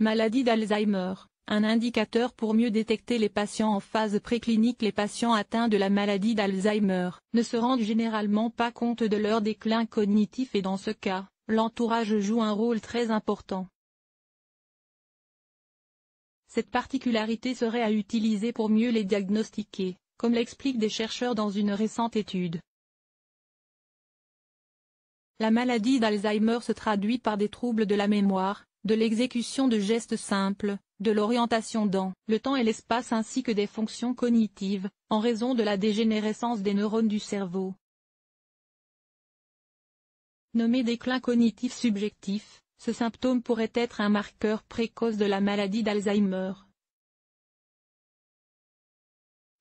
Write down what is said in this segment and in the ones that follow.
Maladie d'Alzheimer, un indicateur pour mieux détecter les patients en phase préclinique Les patients atteints de la maladie d'Alzheimer ne se rendent généralement pas compte de leur déclin cognitif et dans ce cas, l'entourage joue un rôle très important. Cette particularité serait à utiliser pour mieux les diagnostiquer, comme l'expliquent des chercheurs dans une récente étude. La maladie d'Alzheimer se traduit par des troubles de la mémoire, de l'exécution de gestes simples, de l'orientation dans le temps et l'espace ainsi que des fonctions cognitives, en raison de la dégénérescence des neurones du cerveau. Nommé déclin cognitif subjectif, ce symptôme pourrait être un marqueur précoce de la maladie d'Alzheimer.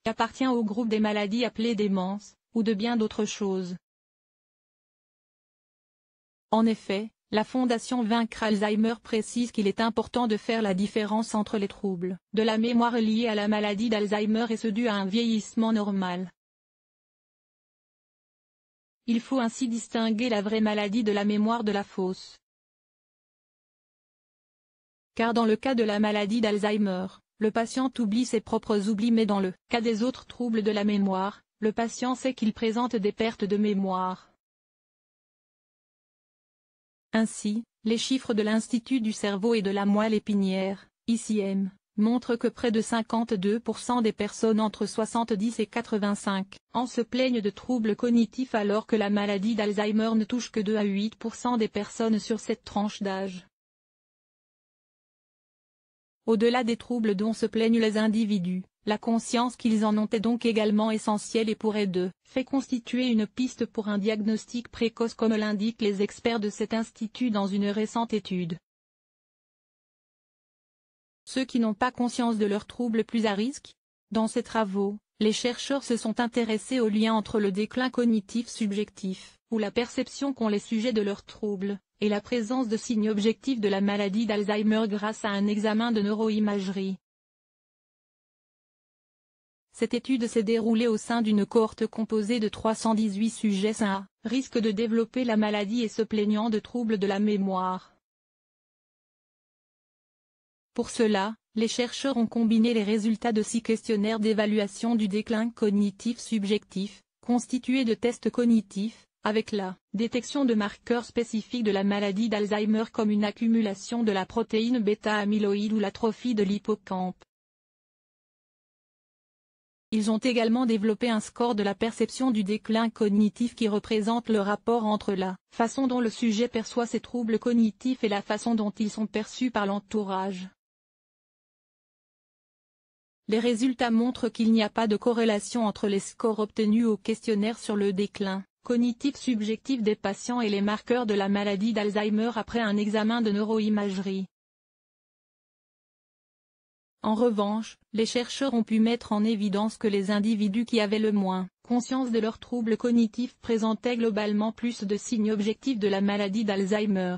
Il appartient au groupe des maladies appelées démence, ou de bien d'autres choses. En effet, la Fondation Vaincre Alzheimer précise qu'il est important de faire la différence entre les troubles de la mémoire liés à la maladie d'Alzheimer et ceux dus à un vieillissement normal. Il faut ainsi distinguer la vraie maladie de la mémoire de la fausse. Car dans le cas de la maladie d'Alzheimer, le patient oublie ses propres oublis mais dans le cas des autres troubles de la mémoire, le patient sait qu'il présente des pertes de mémoire. Ainsi, les chiffres de l'Institut du cerveau et de la moelle épinière, ICM, montrent que près de 52% des personnes entre 70 et 85 ans se plaignent de troubles cognitifs alors que la maladie d'Alzheimer ne touche que 2 à 8% des personnes sur cette tranche d'âge. Au-delà des troubles dont se plaignent les individus, la conscience qu'ils en ont est donc également essentielle et pourrait de fait constituer une piste pour un diagnostic précoce comme l'indiquent les experts de cet institut dans une récente étude. Ceux qui n'ont pas conscience de leurs troubles plus à risque Dans ces travaux, les chercheurs se sont intéressés au lien entre le déclin cognitif subjectif, ou la perception qu'ont les sujets de leurs troubles, et la présence de signes objectifs de la maladie d'Alzheimer grâce à un examen de neuroimagerie. Cette étude s'est déroulée au sein d'une cohorte composée de 318 sujets sains, risque de développer la maladie et se plaignant de troubles de la mémoire. Pour cela, les chercheurs ont combiné les résultats de six questionnaires d'évaluation du déclin cognitif subjectif, constitués de tests cognitifs, avec la détection de marqueurs spécifiques de la maladie d'Alzheimer comme une accumulation de la protéine bêta-amyloïde ou l'atrophie de l'hippocampe. Ils ont également développé un score de la perception du déclin cognitif qui représente le rapport entre la façon dont le sujet perçoit ses troubles cognitifs et la façon dont ils sont perçus par l'entourage. Les résultats montrent qu'il n'y a pas de corrélation entre les scores obtenus au questionnaire sur le déclin cognitif subjectif des patients et les marqueurs de la maladie d'Alzheimer après un examen de neuroimagerie. En revanche, les chercheurs ont pu mettre en évidence que les individus qui avaient le moins conscience de leurs troubles cognitifs présentaient globalement plus de signes objectifs de la maladie d'Alzheimer.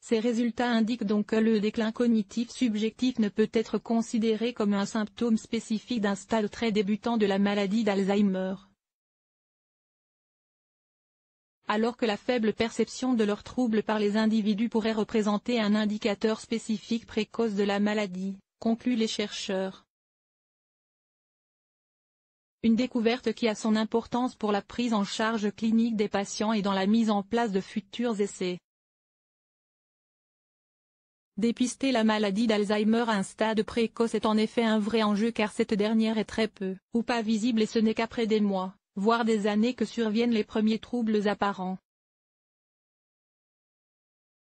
Ces résultats indiquent donc que le déclin cognitif subjectif ne peut être considéré comme un symptôme spécifique d'un stade très débutant de la maladie d'Alzheimer alors que la faible perception de leurs troubles par les individus pourrait représenter un indicateur spécifique précoce de la maladie, concluent les chercheurs. Une découverte qui a son importance pour la prise en charge clinique des patients et dans la mise en place de futurs essais. Dépister la maladie d'Alzheimer à un stade précoce est en effet un vrai enjeu car cette dernière est très peu ou pas visible et ce n'est qu'après des mois voire des années que surviennent les premiers troubles apparents.